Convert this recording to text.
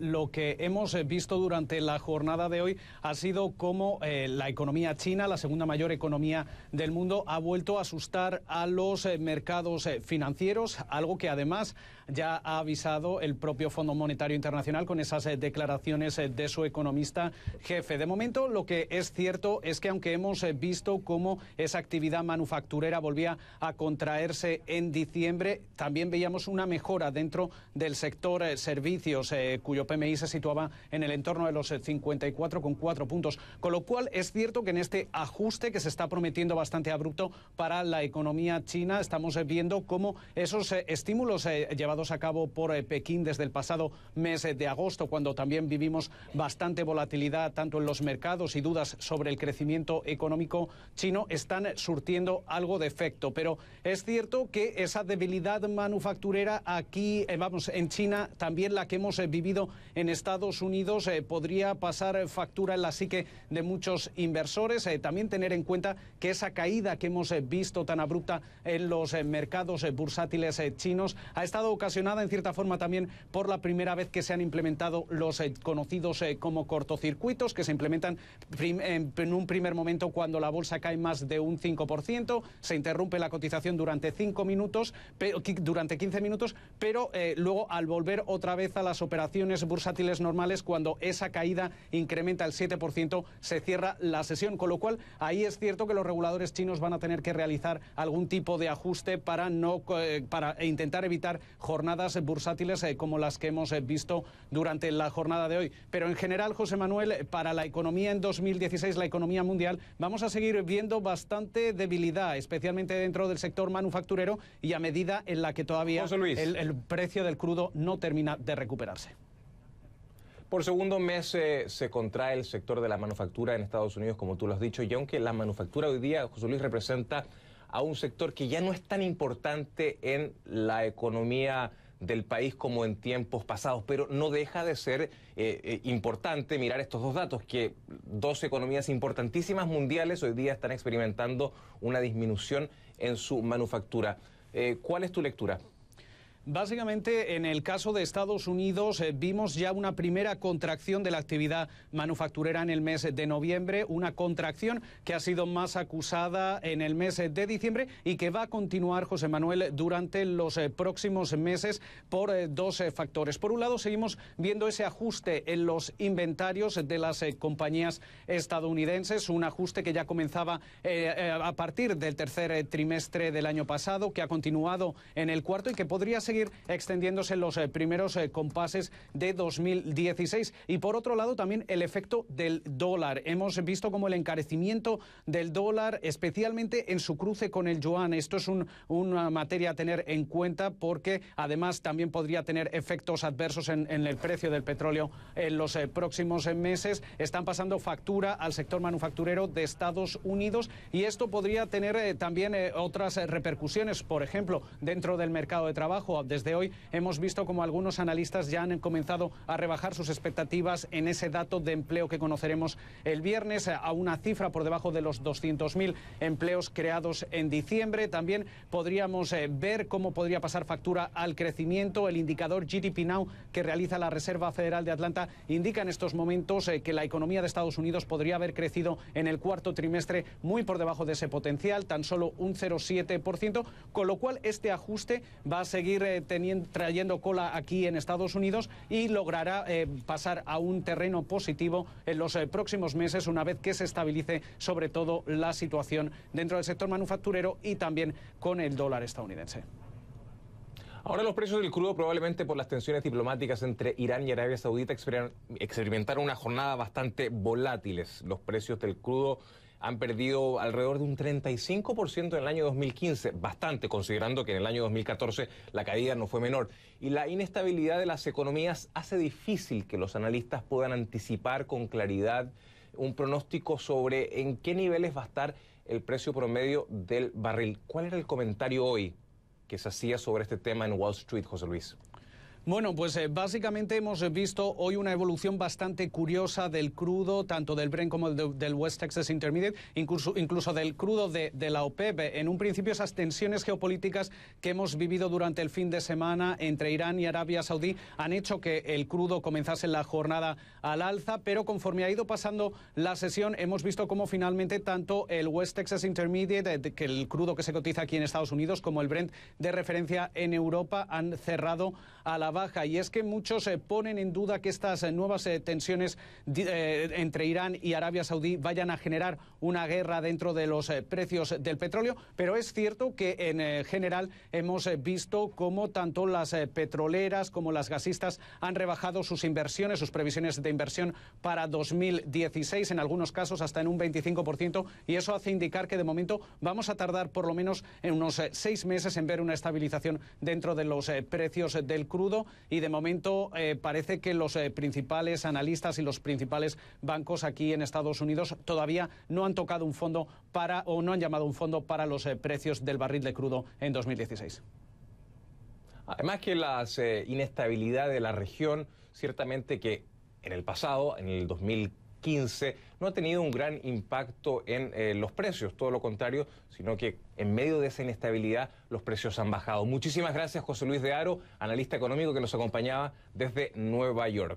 lo que hemos eh, visto durante la jornada de hoy ha sido cómo eh, la economía china, la segunda mayor economía del mundo, ha vuelto a asustar a los eh, mercados financieros, algo que además ya ha avisado el propio Fondo Monetario Internacional con esas declaraciones de su economista jefe. De momento, lo que es cierto es que aunque hemos visto cómo esa actividad manufacturera volvía a contraerse en diciembre, también veíamos una mejora dentro del sector servicios, cuyo PMI se situaba en el entorno de los 54,4 eh, puntos. Con lo cual es cierto que en este ajuste que se está prometiendo bastante abrupto para la economía china, estamos eh, viendo cómo esos eh, estímulos llevados a cabo por Pekín desde el pasado mes de agosto, cuando también vivimos bastante volatilidad tanto en los mercados y dudas sobre el crecimiento económico chino, están surtiendo algo de efecto. Pero es cierto que esa debilidad manufacturera aquí, vamos, en China, también la que hemos vivido en Estados Unidos eh, podría pasar eh, factura en la psique de muchos inversores. Eh, también tener en cuenta que esa caída que hemos visto tan abrupta en los mercados bursátiles chinos ha estado ocasionada en cierta forma también por la primera vez que se han implementado los conocidos como cortocircuitos que se implementan en, un primer momento cuando la bolsa cae más de un 5%, se interrumpe la cotización durante 5 minutos, durante 15 minutos, pero luego al volver otra vez a las operaciones bursátiles normales, cuando esa caída incrementa el 7%, se cierra la sesión. Con lo cual, ahí es cierto que los reguladores chinos van a tener que realizar algún tipo de ajuste para, no, eh, para intentar evitar jornadas bursátiles eh, como las que hemos eh, visto durante la jornada de hoy. Pero en general, José Manuel, para la economía en 2016, la economía mundial, vamos a seguir viendo bastante debilidad, especialmente dentro del sector manufacturero y a medida en la que todavía el precio del crudo no termina de recuperarse. Por segundo mes se contrae el sector de la manufactura en Estados Unidos, como tú lo has dicho, y aunque la manufactura hoy día, José Luis, representa a un sector que ya no es tan importante en la economía del país como en tiempos pasados, pero no deja de ser eh, eh, importante mirar estos dos datos, que dos economías importantísimas mundiales hoy día están experimentando una disminución en su manufactura. Eh, ¿Cuál es tu lectura? Básicamente, en el caso de Estados Unidos, eh, vimos ya una primera contracción de la actividad manufacturera en el mes de noviembre, una contracción que ha sido más acusada en el mes de diciembre y que va a continuar, José Manuel, durante los eh, próximos meses por eh, dos factores. Por un lado, seguimos viendo ese ajuste en los inventarios de las compañías estadounidenses, un ajuste que ya comenzaba a partir del tercer trimestre del año pasado, que ha continuado en el cuarto y que podría seguir extendiéndose los eh, primeros eh, compases de 2016. Y por otro lado, también el efecto del dólar. Hemos visto como el encarecimiento del dólar, especialmente en su cruce con el yuan. Esto es un, una materia a tener en cuenta porque además también podría tener efectos adversos en, el precio del petróleo en los eh, próximos meses. Están pasando factura al sector manufacturero de Estados Unidos y esto podría tener también otras repercusiones, por ejemplo, dentro del mercado de trabajo, desde hoy hemos visto como algunos analistas ya han comenzado a rebajar sus expectativas en ese dato de empleo que conoceremos el viernes eh, a una cifra por debajo de los 200.000 empleos creados en diciembre. También podríamos eh, ver cómo podría pasar factura al crecimiento. El indicador GDP Now que realiza la Reserva Federal de Atlanta indica en estos momentos eh, que la economía de Estados Unidos podría haber crecido en el cuarto trimestre muy por debajo de ese potencial, tan solo un 0,7%, con lo cual este ajuste va a seguir eh, trayendo cola aquí en Estados Unidos y logrará eh, pasar a un terreno positivo en los eh, próximos meses una vez que se estabilice sobre todo la situación dentro del sector manufacturero y también con el dólar estadounidense. Ahora los precios del crudo probablemente por las tensiones diplomáticas entre Irán y Arabia Saudita experimentaron una jornada bastante volátiles. Los precios del crudo han perdido alrededor de un 35% en el año 2015, bastante considerando que en el año 2014 la caída no fue menor. Y la inestabilidad de las economías hace difícil que los analistas puedan anticipar con claridad un pronóstico sobre en qué niveles va a estar el precio promedio del barril. ¿Cuál era el comentario hoy que se hacía sobre este tema en Wall Street, José Luis. Bueno, pues eh, básicamente hemos visto hoy una evolución bastante curiosa del crudo, tanto del Brent como del, West Texas Intermediate, incluso, incluso del crudo de, la OPEP. En un principio esas tensiones geopolíticas que hemos vivido durante el fin de semana entre Irán y Arabia Saudí han hecho que el crudo comenzase la jornada al alza, pero conforme ha ido pasando la sesión hemos visto cómo finalmente tanto el West Texas Intermediate, que el crudo que se cotiza aquí en Estados Unidos, como el Brent de referencia en Europa han cerrado a la y es que muchos eh, ponen en duda que estas eh, nuevas eh, tensiones entre Irán y Arabia Saudí vayan a generar una guerra dentro de los precios del petróleo, pero es cierto que en general hemos visto cómo tanto las petroleras como las gasistas han rebajado sus inversiones, sus previsiones de inversión para 2016, en algunos casos hasta en un 25%, y eso hace indicar que de momento vamos a tardar por lo menos en unos seis meses en ver una estabilización dentro de los precios del crudo y de momento eh, parece que los eh, principales analistas y los principales bancos aquí en Estados Unidos todavía no han tocado un fondo para o no han llamado un fondo para los eh, precios del barril de crudo en 2016. Además que la inestabilidad de la región, ciertamente que en el pasado, en el 2015, 15 no ha tenido un gran impacto en eh, los precios, todo lo contrario, sino que en medio de esa inestabilidad los precios han bajado. Muchísimas gracias José Luis de Aro, analista económico que nos acompañaba desde Nueva York.